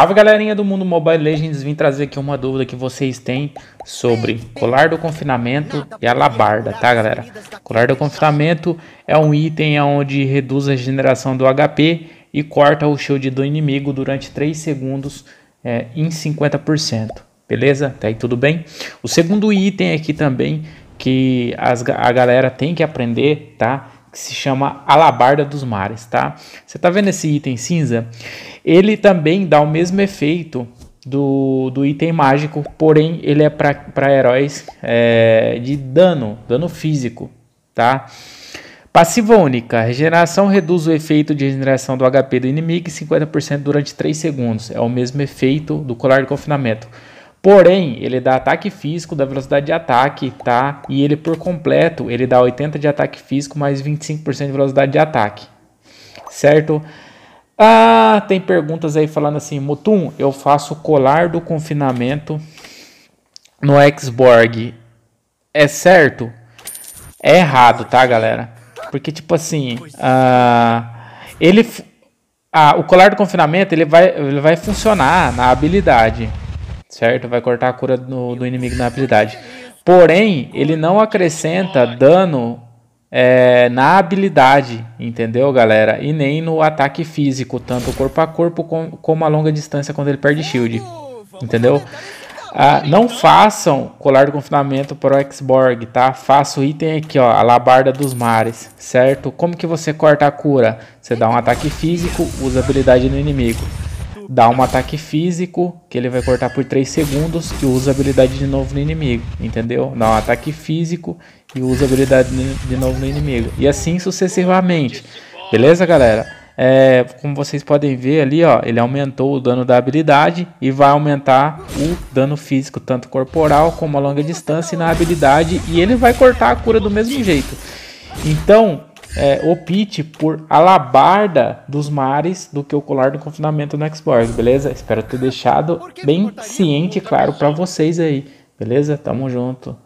Salve galerinha do mundo Mobile Legends, vim trazer aqui uma dúvida que vocês têm sobre colar do confinamento e alabarda, tá galera? Colar do confinamento é um item onde reduz a regeneração do HP e corta o shield do inimigo durante 3 segundos é, em 50%, beleza? Até tá aí tudo bem? O segundo item aqui também que as, a galera tem que aprender, tá? que se chama Alabarda dos Mares, tá? Você tá vendo esse item cinza? Ele também dá o mesmo efeito do, do item mágico, porém ele é para heróis é, de dano, dano físico, tá? Passiva única. Regeneração reduz o efeito de regeneração do HP do inimigo em 50% durante 3 segundos. É o mesmo efeito do colar de confinamento. Porém, ele dá ataque físico, dá velocidade de ataque, tá? E ele por completo, ele dá 80 de ataque físico mais 25% de velocidade de ataque. Certo? Ah, tem perguntas aí falando assim, Mutum, eu faço colar do confinamento no Xborg. É certo? É errado, tá, galera? Porque tipo assim, ah, ele ah, o colar do confinamento, ele vai, ele vai funcionar na habilidade certo? Vai cortar a cura do, do inimigo na habilidade. Porém, ele não acrescenta dano é, na habilidade, entendeu, galera? E nem no ataque físico, tanto corpo a corpo com, como a longa distância quando ele perde shield, entendeu? Ah, não façam colar de confinamento para o Xborg, tá? Faça o item aqui, ó, a labarda dos mares, certo? Como que você corta a cura? Você dá um ataque físico, usa habilidade no inimigo dá um ataque físico, que ele vai cortar por 3 segundos e usa a habilidade de novo no inimigo, entendeu? Dá um ataque físico e usa a habilidade de novo no inimigo. E assim sucessivamente. Beleza, galera? É, como vocês podem ver ali, ó, ele aumentou o dano da habilidade e vai aumentar o dano físico, tanto corporal como a longa distância e na habilidade, e ele vai cortar a cura do mesmo jeito. Então, é, opte por alabarda dos mares do que o colar do confinamento no Xbox, beleza? Espero ter deixado bem tá ciente e claro para vocês aí, beleza? Tamo junto.